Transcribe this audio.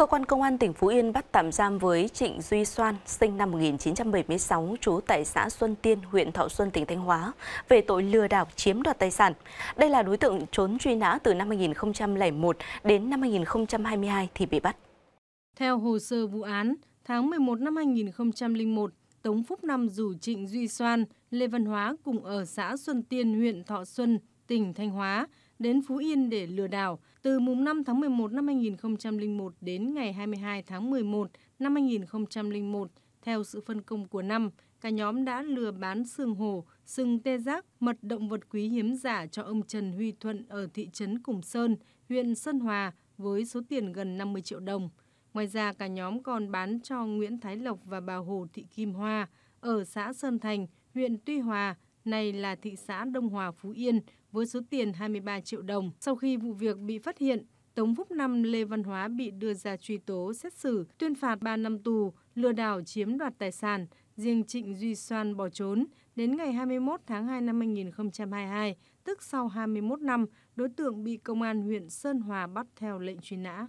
Cơ quan Công an tỉnh Phú Yên bắt tạm giam với Trịnh Duy Soan, sinh năm 1976, trú tại xã Xuân Tiên, huyện Thọ Xuân, tỉnh Thanh Hóa, về tội lừa đảo chiếm đoạt tài sản. Đây là đối tượng trốn truy nã từ năm 2001 đến năm 2022 thì bị bắt. Theo hồ sơ vụ án, tháng 11 năm 2001, Tống Phúc Năm rủ Trịnh Duy Soan, Lê Văn Hóa cùng ở xã Xuân Tiên, huyện Thọ Xuân, tỉnh Thanh Hóa, đến Phú Yên để lừa đảo từ mùng 5 tháng 11 năm 2001 đến ngày 22 tháng 11 năm 2001. Theo sự phân công của năm, cả nhóm đã lừa bán sừng hổ, sừng tê giác, mật động vật quý hiếm giả cho ông Trần Huy Thuận ở thị trấn Củng Sơn, huyện Sơn Hòa với số tiền gần 50 triệu đồng. Ngoài ra, cả nhóm còn bán cho Nguyễn Thái Lộc và bà Hồ Thị Kim Hoa ở xã Sơn Thành, huyện Tuy Hòa này là thị xã Đông Hòa, Phú Yên, với số tiền 23 triệu đồng. Sau khi vụ việc bị phát hiện, Tống Phúc Năm Lê Văn Hóa bị đưa ra truy tố xét xử, tuyên phạt 3 năm tù, lừa đảo chiếm đoạt tài sản, riêng Trịnh Duy Soan bỏ trốn. Đến ngày 21 tháng 2 năm 2022, tức sau 21 năm, đối tượng bị công an huyện Sơn Hòa bắt theo lệnh truy nã.